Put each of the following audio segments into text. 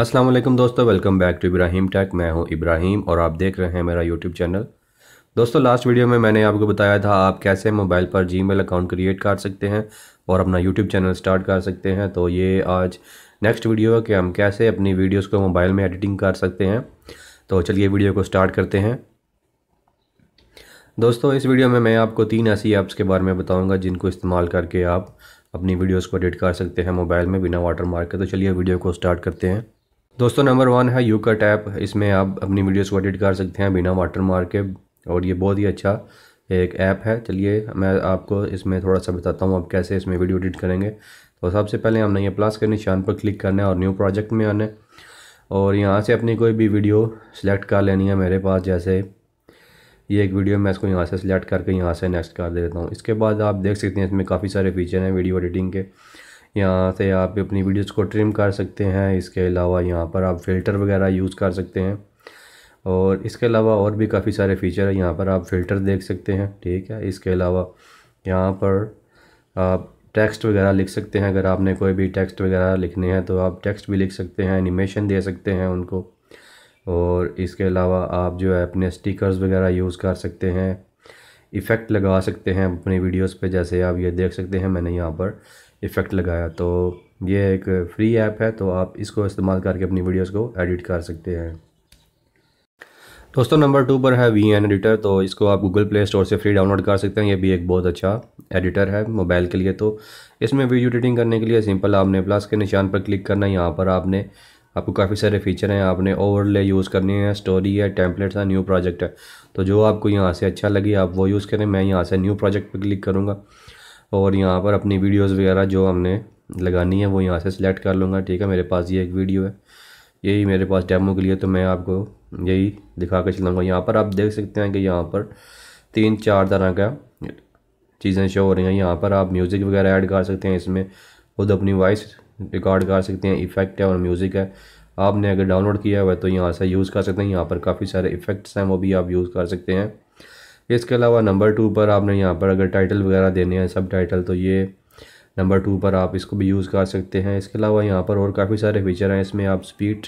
अस्सलाम वालेकुम दोस्तों welcome back to Ibrahim tech मैं हूं इब्राहिम और आप देख रहे हैं मेरा यूट्यूब चैनल दोस्तों लास्ट वीडियो में मैंने आपको बताया था आप कैसे मोबाइल पर जीमेल अकाउंट क्रिएट कर सकते हैं और अपना यूट्यूब चैनल स्टार्ट कर सकते हैं तो ये आज नेक्स्ट वीडियो है कि हम कैसे अपनी वीडियोज़ को मोबाइल में एडिटिंग कर सकते हैं तो चलिए वीडियो को स्टार्ट करते हैं दोस्तों इस वीडियो में मैं आपको तीन ऐसी ऐप्स के बारे में बताऊँगा जिनको इस्तेमाल करके आप अपनी वीडियोस को एडिट कर सकते हैं मोबाइल में बिना वाटर मार्क के तो चलिए वीडियो को स्टार्ट करते हैं दोस्तों नंबर वन है यू कट ऐप इसमें आप अपनी वीडियोस को एडिट कर सकते हैं बिना वाटर मार्क के और ये बहुत ही अच्छा एक ऐप है चलिए मैं आपको इसमें थोड़ा सा बताता हूँ आप कैसे इसमें वीडियो एडिट करेंगे तो सबसे पहले हमने ये प्लस के निशान पर क्लिक करना है और न्यू प्रोजेक्ट में आना है और यहाँ से अपनी कोई भी वीडियो सेलेक्ट कर लेनी है मेरे पास जैसे ये एक वीडियो मैं इसको यहाँ से सिलेक्ट करके यहाँ से नेक्स्ट कर देता हूँ इसके बाद आप देख सकते हैं इसमें काफ़ी सारे फीचर हैं वीडियो एडिटिंग के यहाँ से आप अपनी वीडियोस को ट्रिम कर सकते हैं इसके अलावा यहाँ पर आप फ़िल्टर वगैरह यूज़ कर सकते हैं और इसके अलावा और भी काफ़ी सारे फ़ीचर हैं यहाँ पर आप फ़िल्टर देख सकते हैं ठीक है इसके अलावा यहाँ पर आप टेक्स्ट वगैरह लिख सकते हैं अगर आपने कोई भी टेक्स्ट वगैरह लिखने हैं तो आप टेक्स्ट भी लिख सकते हैं एनिमेशन दे सकते हैं उनको और इसके अलावा आप जो है अपने स्टिकर्स वगैरह यूज़ कर सकते हैं इफ़ेक्ट लगा सकते हैं अपने वीडियोस पे जैसे आप ये देख सकते हैं मैंने यहाँ पर इफ़ेक्ट लगाया तो ये एक फ्री ऐप है तो आप इसको इस्तेमाल करके अपनी वीडियोस को एडिट कर सकते हैं दोस्तों नंबर टू पर है वी एन एडिटर तो इसको आप गूगल प्ले स्टोर से फ्री डाउनलोड कर सकते हैं ये भी एक बहुत अच्छा एडिटर है मोबाइल के लिए तो इसमें वीडियो एडिटिंग करने के लिए सिंपल आपने प्लस के निशान पर क्लिक करना है यहाँ पर आपने आपको काफ़ी सारे फीचर हैं आपने ओवरले यूज़ करनी है स्टोरी है टेम्पलेट्स है न्यू प्रोजेक्ट है तो जो आपको यहाँ से अच्छा लगे आप वो यूज़ करें मैं यहाँ से न्यू प्रोजेक्ट पर क्लिक करूँगा और यहाँ पर अपनी वीडियोस वगैरह जो हमने लगानी है वो यहाँ से सिलेक्ट कर लूँगा ठीक है मेरे पास ये एक वीडियो है यही मेरे पास डेमो के लिए तो मैं आपको यही दिखा कर चलाऊँगा यहाँ पर आप देख सकते हैं कि यहाँ पर तीन चार तरह का चीज़ें शो हो रही हैं यहाँ पर आप म्यूज़िक वगैरह ऐड कर सकते हैं इसमें खुद अपनी वॉइस रिकॉर्ड कर सकते हैं इफ़ेक्ट है और म्यूज़िक है आपने अगर डाउनलोड किया हुआ है तो यहाँ से यूज़ कर सकते हैं यहाँ पर काफ़ी सारे इफ़ेक्ट्स हैं वो भी आप यूज़ कर सकते हैं इसके अलावा नंबर टू पर आपने यहाँ पर अगर टाइटल वगैरह देने हैं सब टाइटल तो ये नंबर टू पर आप इसको भी यूज़ कर सकते हैं इसके अलावा यहाँ पर और काफ़ी सारे फीचर हैं इसमें आप स्पीड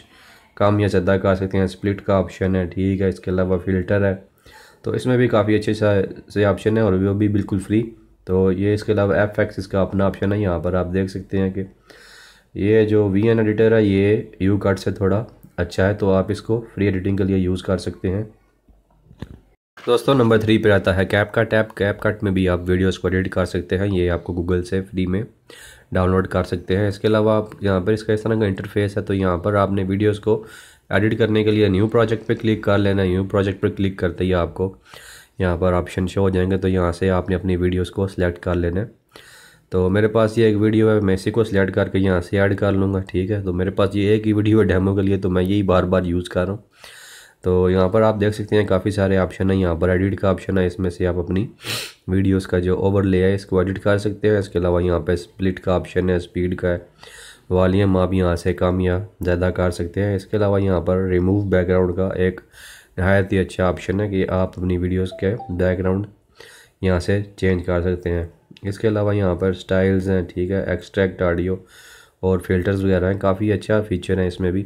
काम या ज़्यादा कर सकते हैं स्प्लिट का ऑप्शन है ठीक है इसके अलावा फ़िल्टर है तो इसमें भी काफ़ी अच्छे से ऑप्शन है और वो भी बिल्कुल फ्री तो ये इसके अलावा एफ एक्स इसका अपना ऑप्शन है यहाँ पर आप देख सकते हैं कि ये जो वी एन एडिटर है ये यू कट से थोड़ा अच्छा है तो आप इसको फ्री एडिटिंग के लिए यूज़ कर सकते हैं दोस्तों नंबर थ्री पर आता है CapCut app CapCut में भी आप वीडियोस को एडिट कर सकते हैं ये आपको गूगल से फ्री में डाउनलोड कर सकते हैं इसके अलावा आप यहाँ पर इसका इस तरह का इंटरफेस है तो यहाँ पर आपने वीडियोस को एडिट करने के लिए न्यू प्रोजेक्ट पर क्लिक कर लेना न्यू प्रोजेक्ट पर क्लिक करते ही आपको यहाँ पर ऑप्शन शो हो जाएंगे तो यहाँ से आपने अपनी वीडियोज़ को सिलेक्ट कर लेना है तो मेरे पास ये एक वीडियो है मैं इसी को सिलेक्ट करके यहाँ से ऐड कर लूँगा ठीक है तो मेरे पास ये एक ही वीडियो है डेमो के लिए तो मैं यही बार बार यूज़ कर रहा हूँ तो यहाँ पर आप देख सकते हैं काफ़ी सारे ऑप्शन हैं यहाँ पर एडिट का ऑप्शन है इसमें से आप अपनी वीडियोस का जो ओवरले है इसको एडिट कर सकते हैं इसके अलावा यहाँ पर स्प्लिट का ऑप्शन अच्छा है स्पीड का है वॉलीम आप यहाँ से कम या ज़्यादा कर सकते हैं इसके अलावा यहाँ पर रिमूव बैकग्राउंड का एक नहायत ही अच्छा ऑप्शन है कि आप अपनी वीडियोज़ के बैकग्राउंड यहाँ से चेंज कर सकते हैं इसके अलावा यहाँ पर स्टाइल्स हैं ठीक है एक्सट्रैक्ट ऑडियो और फिल्टर्स वगैरह हैं काफ़ी अच्छा फीचर है इसमें भी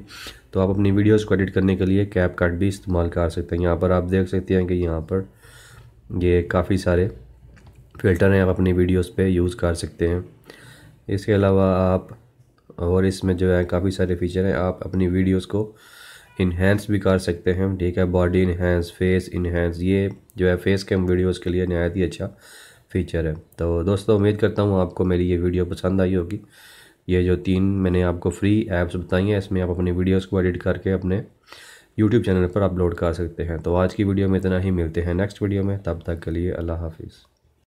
तो आप अपनी वीडियोस को एडिट करने के लिए कैप कार्ड भी इस्तेमाल कर सकते हैं यहाँ पर आप देख सकते हैं कि यहाँ पर ये काफ़ी सारे फ़िल्टर हैं आप अपनी वीडियोस पे यूज़ कर सकते हैं इसके अलावा आप और इसमें जो है काफ़ी सारे फीचर हैं आप अपनी वीडियोज़ को इन्हेंस भी कर सकते हैं ठीक है बॉडी इन्हेंस फेस इन्हेंस ये जो है फेस कैम वीडियोज़ के लिए नहायत ही अच्छा फीचर है तो दोस्तों उम्मीद करता हूँ आपको मेरी ये वीडियो पसंद आई होगी ये जो तीन मैंने आपको फ्री ऐप्स बताई हैं इसमें आप अपनी वीडियोस को एडिट करके अपने यूट्यूब चैनल पर अपलोड कर सकते हैं तो आज की वीडियो में इतना ही मिलते हैं नेक्स्ट वीडियो में तब तक के लिए अल्लाह हाफिज़